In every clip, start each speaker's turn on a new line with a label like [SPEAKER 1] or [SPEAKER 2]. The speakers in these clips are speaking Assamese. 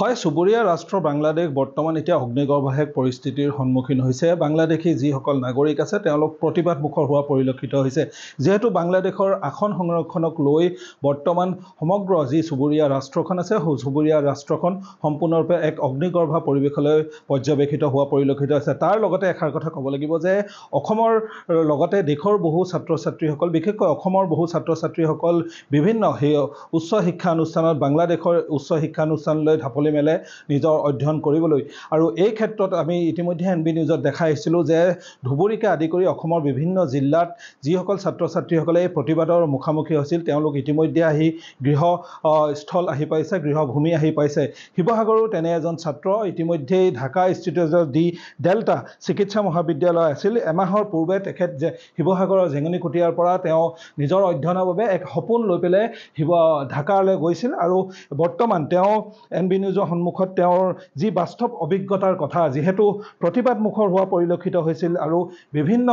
[SPEAKER 1] হয় চুবুৰীয়া ৰাষ্ট্ৰ বাংলাদেশ বৰ্তমান এতিয়া অগ্নিগৰ্ভাসেক পৰিস্থিতিৰ সন্মুখীন হৈছে বাংলাদেশী যিসকল নাগৰিক আছে তেওঁলোক প্ৰতিবাদমুখৰ হোৱা পৰিলক্ষিত হৈছে যিহেতু বাংলাদেশৰ আসন সংৰক্ষণক লৈ বৰ্তমান সমগ্ৰ যি চুবুৰীয়া ৰাষ্ট্ৰখন আছে সেই চুবুৰীয়া ৰাষ্ট্ৰখন সম্পূৰ্ণৰূপে এক অগ্নিগৰ্ভা পৰিৱেশলৈ পৰ্যবেক্ষিত হোৱা পৰিলক্ষিত হৈছে তাৰ লগতে এষাৰ কথা ক'ব লাগিব যে অসমৰ লগতে দেশৰ বহু ছাত্ৰ ছাত্ৰীসকল বিশেষকৈ অসমৰ বহু ছাত্ৰ ছাত্ৰীসকল বিভিন্ন সেই উচ্চ শিক্ষানুষ্ঠানত বাংলাদেশৰ উচ্চ শিক্ষানুষ্ঠানলৈ ঢাপলি খুলি মেলে নিজৰ অধ্যয়ন কৰিবলৈ আৰু এই ক্ষেত্ৰত আমি ইতিমধ্যে এন বি নিউজত দেখা আহিছিলোঁ যে ধুবুৰীকে আদি কৰি অসমৰ বিভিন্ন জিলাত যিসকল ছাত্ৰ ছাত্ৰীসকলে এই প্ৰতিবাদৰ মুখামুখি হৈছিল তেওঁলোক ইতিমধ্যে আহি গৃহ স্থল আহি পাইছে গৃহভূমি আহি পাইছে শিৱসাগৰো তেনে এজন ছাত্ৰ ইতিমধ্যেই ঢাকা ইনষ্টিটিউট দি ডেল্টা চিকিৎসা মহাবিদ্যালয় আছিল এমাহৰ পূৰ্বে তেখেত যে শিৱসাগৰৰ জেঙনিকুটিয়াৰ পৰা তেওঁ নিজৰ অধ্যয়নৰ বাবে এক সপোন লৈ পেলাই শিৱ ঢাকালৈ গৈছিল আৰু বৰ্তমান তেওঁ এন বি নিউজ ৰাইজৰ সন্মুখত তেওঁৰ যি বাস্তৱ অভিজ্ঞতাৰ কথা যিহেতু প্ৰতিবাদমুখৰ হোৱা পৰিলক্ষিত হৈছিল আৰু বিভিন্ন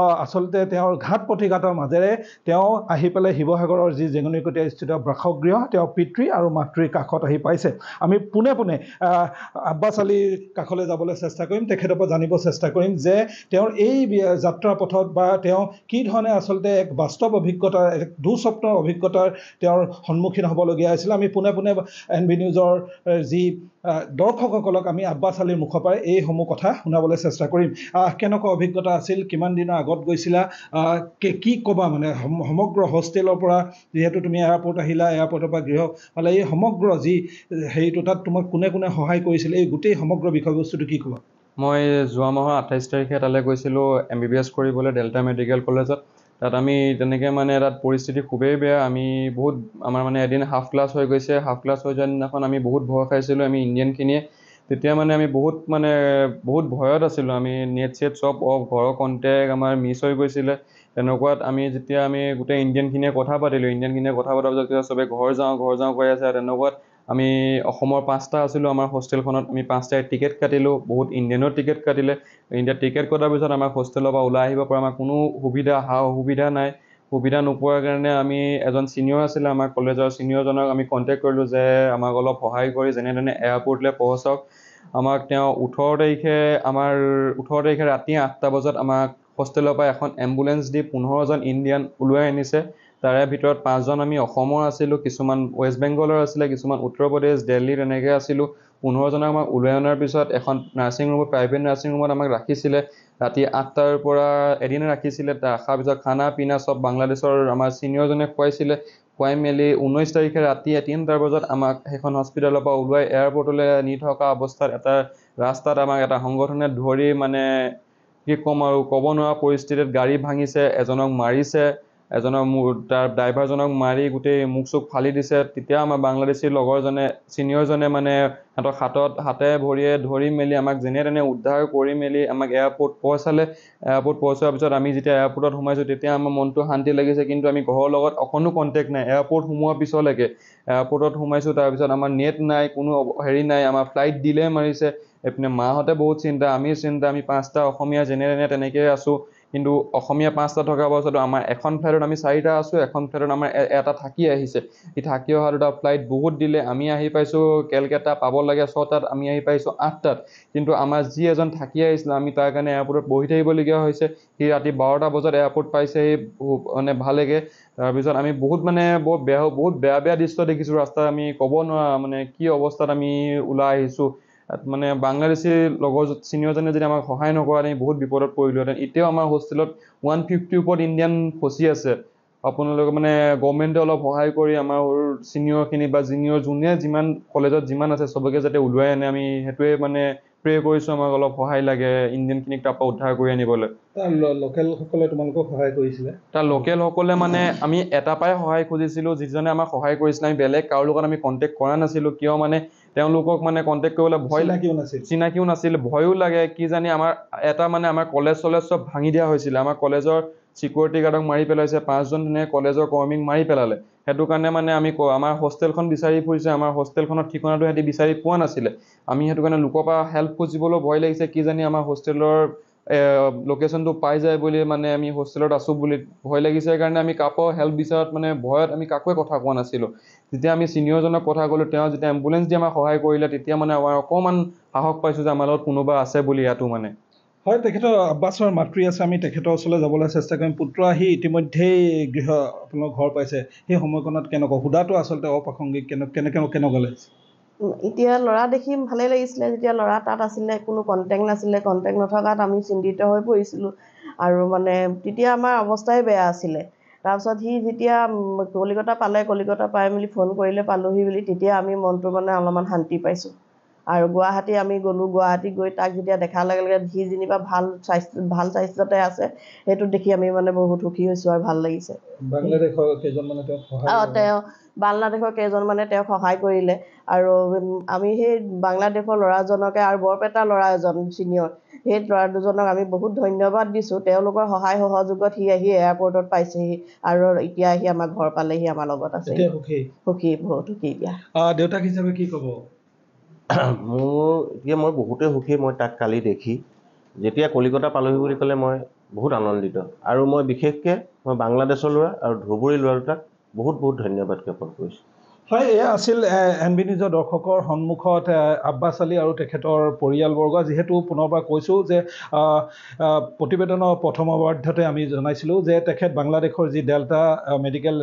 [SPEAKER 1] আচলতে তেওঁৰ ঘাত প্ৰতিঘাতৰ মাজেৰে তেওঁ আহি পেলাই শিৱসাগৰৰ যি জেঙুনিকটীয়া স্থিত বাসগৃহ তেওঁ পিতৃ আৰু মাতৃৰ কাষত আহি পাইছে আমি পোনে পোনে আব্বাছ আলিৰ কাষলৈ যাবলৈ চেষ্টা কৰিম তেখেতৰ পৰা জানিব চেষ্টা কৰিম যে তেওঁৰ এই যাত্ৰা পথত বা তেওঁ কি ধৰণে আচলতে এক বাস্তৱ অভিজ্ঞতাৰ এক দুঃস্বপ্নৰ অভিজ্ঞতাৰ তেওঁৰ সন্মুখীন হ'বলগীয়া হৈছিল আমি পোনে পোনে এন বি নিউজৰ যি দৰ্শকসকলক আমি আব্বাছ আলীৰ মুখৰ পৰা এইসমূহ কথা শুনাবলৈ চেষ্টা কৰিম কেনেকুৱা অভিজ্ঞতা আছিল কিমান দিনৰ আগত গৈছিলা কি ক'বা মানে সমগ্ৰ হোষ্টেলৰ পৰা যিহেতু তুমি এয়াৰপৰ্ট আহিলা এয়াৰপৰ্টৰ পৰা গৃহ হ'লে এই সমগ্ৰ যি হেৰিটো তাত তোমাক কোনে কোনে সহায় কৰিছিল এই গোটেই সমগ্ৰ বিষয়বস্তুটো কি ক'বা
[SPEAKER 2] মই যোৱা মাহৰ আঠাইছ তাৰিখে তালৈ গৈছিলোঁ এম বি বি এছ কৰিবলৈ ডেল্টা মেডিকেল কলেজত তাত আমি তেনেকৈ মানে তাত পৰিস্থিতি খুবেই বেয়া আমি বহুত আমাৰ মানে এদিন হাফ ক্লাছ হৈ গৈছে হাফ ক্লাছ হৈ যোৱা দিনাখন আমি বহুত ভয় খাইছিলোঁ আমি ইণ্ডিয়ানখিনিয়ে তেতিয়া মানে আমি বহুত মানে বহুত ভয়ত আছিলোঁ আমি নেট চেট চব অফ ঘৰৰ কণ্টেক্ট আমাৰ মিছ হৈ গৈছিলে তেনেকুৱাত আমি যেতিয়া আমি গোটেই ইণ্ডিয়ানখিনিয়ে কথা পাতিলোঁ ইণ্ডিয়ানখিনিয়ে কথা পতাৰ পিছত যেতিয়া চবেই ঘৰ যাওঁ ঘৰ যাওঁ কৈ আছে তেনেকুৱাত আমি অসমৰ পাঁচটা আছিলোঁ আমাৰ হোষ্টেলখনত আমি পাঁচটাই টিকেট কাটিলোঁ বহুত ইণ্ডিয়ানৰ টিকেট কাটিলে ইণ্ডিয়াত টিকেট কটাৰ পিছত আমাৰ হোষ্টেলৰ পৰা ওলাই আহিব পৰা আমাৰ কোনো সুবিধা সা সুবিধা নাই সুবিধা নোপোৱাৰ কাৰণে আমি এজন ছিনিয়ৰ আছিলে আমাৰ কলেজৰ ছিনিয়ৰজনক আমি কণ্টেক্ট কৰিলোঁ যে আমাক অলপ সহায় কৰি যেনে যেনেধৰণে এয়াৰপৰ্টলৈ পহঁচক আমাক তেওঁ ওঠৰ তাৰিখে আমাৰ ওঠৰ তাৰিখে ৰাতি আঠটা বজাত আমাক হোষ্টেলৰ পৰা এখন এম্বুলেঞ্চ দি পোন্ধৰজন ইণ্ডিয়ান ওলোৱাই আনিছে তাৰে ভিতৰত পাঁচজন আমি অসমৰ আছিলোঁ কিছুমান ৱেষ্ট বেংগলৰ আছিলে কিছুমান উত্তৰ প্ৰদেশ দিল্লী তেনেকৈ আছিলোঁ পোন্ধৰজনক আমাক ওলাই অনাৰ পিছত এখন নাৰ্ছিং ৰুমত প্ৰাইভেট নাৰ্ছিং ৰুমত আমাক ৰাখিছিলে ৰাতি আঠটাৰ পৰা এদিনে ৰাখিছিলে ৰখাৰ পিছত খানা পিনা চব বাংলাদেশৰ আমাৰ ছিনিয়ৰজনে খুৱাইছিলে খুৱাই মেলি ঊনৈছ তাৰিখে ৰাতি তিনিটাৰ বজাত আমাক সেইখন হস্পিটেলৰ পৰা ওলোৱাই এয়াৰপৰ্টলৈ নি থকা অৱস্থাত এটা ৰাস্তাত আমাক এটা সংগঠনে ধৰি মানে কি ক'ম আৰু ক'ব নোৱাৰা পৰিস্থিতিত গাড়ী ভাঙিছে এজনক মাৰিছে এজনক মোৰ তাৰ ড্ৰাইভাৰজনক মাৰি গোটেই মুখ চুখ ফালি দিছে তেতিয়া আমাৰ বাংলাদেশী লগৰজনে চিনিয়ৰজনে মানে সিহঁতক হাতত হাতে ভৰিয়ে ধৰি মেলি আমাক যেনে তেনে উদ্ধাৰ কৰি মেলি আমাক এয়াৰপৰ্ট পোৱাইছালে এয়াৰপৰ্ট পোৱাচোৱাৰ পিছত আমি যেতিয়া এয়াৰপৰ্টত সোমাইছোঁ তেতিয়া আমাৰ মনটো শান্তি লাগিছে কিন্তু আমি ঘৰৰ লগত অকণো কণ্টেক্ট নাই এয়াৰপৰ্ট সোমোৱাৰ পিছলৈকে এয়াৰপৰ্টত সোমাইছোঁ তাৰপিছত আমাৰ নেট নাই কোনো হেৰি নাই আমাৰ ফ্লাইট ডিলে মাৰিছে এইপিনে মাহঁতে বহুত চিন্তা আমিও চিন্তা আমি পাঁচটা অসমীয়া যেনে তেনে তেনেকৈয়ে আছোঁ কিন্তু অসমীয়া পাঁচটা থকাৰ পাছতো আমাৰ এখন ফ্লাইটত আমি চাৰিটা আছোঁ এখন ফ্লাইটত আমাৰ এটা থাকি আহিছে সি থাকি অহা দুটা ফ্লাইট বহুত দিলে আমি আহি পাইছোঁ কেলকাতা পাব লাগে ছটাত আমি আহি পাইছোঁ আঠটাত কিন্তু আমাৰ যি এজন থাকি আহিছিলে আমি তাৰ কাৰণে এয়াৰপৰ্টত বহি থাকিবলগীয়া হৈছে সি ৰাতি বাৰটা বজাত এয়াৰপৰ্ট পাইছেহি মানে ভালেগৈ তাৰপিছত আমি বহুত মানে বহুত বেয়া বহুত বেয়া বেয়া দৃশ্য দেখিছোঁ ৰাস্তাত আমি ক'ব নোৱাৰা মানে কি অৱস্থাত আমি ওলাই আহিছোঁ মানে বাংলাদেশীৰ লগৰ চিনিয়ৰজনে যদি আমাক সহায় নকৰে আমি বহুত বিপদত পৰিলোঁহেঁতেন এতিয়াও আমাৰ হোষ্টেলত ওৱান ফিফটিৰ ওপৰত ইণ্ডিয়ান ফচি আছে আপোনালোকে মানে গভৰ্ণমেণ্টে অলপ সহায় কৰি আমাৰ চিনিয়ৰখিনি বা জিনিয়ৰ যোনে যিমান কলেজত যিমান আছে চবকে যাতে ওলোৱাই আনে আমি সেইটোৱে মানে প্ৰে কৰিছোঁ আমাক অলপ সহায় লাগে ইণ্ডিয়ানখিনিক তাৰ পৰা উদ্ধাৰ কৰি আনিবলৈ
[SPEAKER 1] লোকেলসকলে তোমালোকক সহায় কৰিছিলে
[SPEAKER 2] তাৰ লোকেলসকলে মানে আমি এটা পাই সহায় খুজিছিলোঁ যিজনে আমাক সহায় কৰিছিলে আমি বেলেগ কাৰো লগত আমি কণ্টেক্ট কৰা নাছিলোঁ কিয় মানে তেওঁলোকক মানে কণ্টেক্ট কৰিবলৈ ভয় লাগিও নাছিল চিনাকিও নাছিল ভয়ো লাগে কি জানি আমাৰ এটা মানে আমাৰ কলেজ চলেজ চব ভাঙি দিয়া হৈছিলে আমাৰ কলেজৰ ছিকিউৰিটি গাৰ্ডক মাৰি পেলাইছে পাঁচজন ধুনীয়া কলেজৰ কৰ্মীক মাৰি পেলালে সেইটো কাৰণে মানে আমি আমাৰ হোষ্টেলখন বিচাৰি ফুৰিছে আমাৰ হোষ্টেলখনৰ ঠিকনাটো সিহঁতি বিচাৰি পোৱা নাছিলে আমি সেইটো কাৰণে লোকৰ পৰা হেল্প খুজিবলৈও ভয় লাগিছে কিজানি আমাৰ হোষ্টেলৰ লোকেশ্যনটো পাই যায় বুলি মানে আমি হোষ্টেলত আছোঁ বুলি ভয় লাগিছে সেইকাৰণে আমি কাকো হেল্প বিচাৰত মানে ভয়ত আমি কাকোৱে কথা কোৱা নাছিলোঁ যেতিয়া আমি ছিনিয়ৰজনক কথা ক'লোঁ তেওঁ যেতিয়া এম্বুলেঞ্চ দি আমাক সহায় কৰিলে তেতিয়া মানে আমাৰ অকণমান সাহস পাইছোঁ যে আমাৰ লগত কোনোবা আছে বুলি ইয়াতো মানে
[SPEAKER 1] হয় তেখেতৰ আব্বাছৰ মাতৃ আছে আমি তেখেতৰ ওচৰলৈ যাবলৈ চেষ্টা কৰিম পুত্ৰ আহি ইতিমধ্যেই গৃহ আপোনাৰ ঘৰ পাইছে সেই সময়কণত কেনেকুৱা সোধাটো আচলতে অপ্ৰাসংগিক কেনে কেনেকৈ কেনেকুৱা লাগিছে
[SPEAKER 2] এতিয়া ল'ৰা দেখি ভালেই লাগিছিলে যেতিয়া ল'ৰা তাত আছিলে কোনো কণ্টেক্ট নাছিলে কণ্টেক্ট নথকাত আমি চিন্তিত হৈ পৰিছিলোঁ আৰু মানে তেতিয়া আমাৰ অৱস্থাই বেয়া আছিলে তাৰপিছত সি যেতিয়া কলিকতা পালে কলিকতা পাই মেলি ফোন কৰিলে পালোহি বুলি তেতিয়া আমি মনটো মানে অলপমান শান্তি পাইছোঁ আৰু গুৱাহাটী আমি গলো গুৱাহাটী গৈ তাক যেতিয়া দেখাৰ লগে লগে সি যেনিবা ভাল স্বাস্থ্য ভাল স্বাস্থ্যতে আছে সেইটো দেখি আমি মানে বহুত সুখী হৈছোঁ আৰু ভাল লাগিছে অঁ তেওঁ বাংলাদেশৰ কেইজনমানে তেওঁক সহায় কৰিলে আৰু আমি সেই বাংলাদেশৰ ল'ৰাজনকে আৰু বৰপেটাৰ ল'ৰা এজন চিনিয়ৰ সেই ল'ৰা দুজনক আমি বহুত ধন্যবাদ দিছোঁ তেওঁলোকৰ সহায় সহযোগত সি আহি এয়াৰপৰ্টত পাইছেহি আৰু এতিয়া আহি আমাৰ ঘৰ পালেহি আমাৰ লগত আছে সুখী বহুত সুখী এতিয়া
[SPEAKER 1] দেউতাক হিচাপে কি ক'ব
[SPEAKER 2] মোৰ এতিয়া মই বহুতেই সুখী মই তাক কালি দেখি যেতিয়া কলিকতা পালোহি বুলি ক'লে মই বহুত আনন্দিত আৰু মই বিশেষকৈ মই বাংলাদেশৰ ল'ৰা আৰু ধুবুৰীৰ ল'ৰা দুটাক বহুত বহুত ধন্যবাদ জ্ঞাপন কৰিছোঁ
[SPEAKER 1] হয় এয়া আছিল এন বি নিউজৰ দৰ্শকৰ সন্মুখত আব্বাছ আলী আৰু তেখেতৰ পৰিয়ালবৰ্গ যিহেতু পুনৰবাৰ কৈছোঁ যে প্ৰতিবেদনৰ প্ৰথমাৰ্ধতে আমি জনাইছিলোঁ যে তেখেত বাংলাদেশৰ যি ডেল্টা মেডিকেল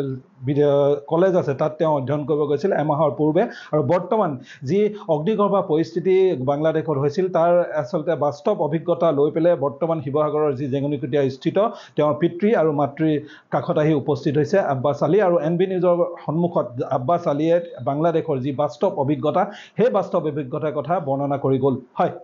[SPEAKER 1] কলেজ আছে তাত তেওঁ অধ্যয়ন কৰিব গৈছিল এমাহৰ পূৰ্বে আৰু বৰ্তমান যি অগ্নিগৰ্ভা পৰিস্থিতি বাংলাদেশত হৈছিল তাৰ আচলতে বাস্তৱ অভিজ্ঞতা লৈ পেলাই বৰ্তমান শিৱসাগৰৰ যি জেঙুনিকুটীয়া স্থিত তেওঁৰ পিতৃ আৰু মাতৃৰ কাষত আহি উপস্থিত হৈছে আব্বাছ আলী আৰু এন বি নিউজৰ সন্মুখত আব্বাছ আলী পালিয়ে বাংলাদেশৰ যি বাস্তৱ অভিজ্ঞতা সেই বাস্তৱ অভিজ্ঞতাৰ কথা বৰ্ণনা কৰি গ'ল হয়